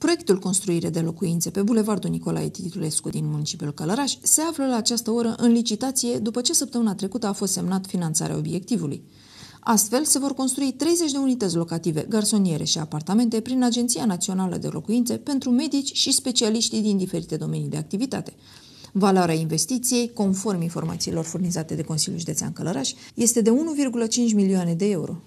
Proiectul construire de locuințe pe Bulevardul Nicolae Titulescu din municipiul Călăraș se află la această oră în licitație după ce săptămâna trecută a fost semnat finanțarea obiectivului. Astfel, se vor construi 30 de unități locative, garsoniere și apartamente prin Agenția Națională de Locuințe pentru medici și specialiștii din diferite domenii de activitate. Valoarea investiției, conform informațiilor furnizate de Consiliul Județean Călăraș, este de 1,5 milioane de euro.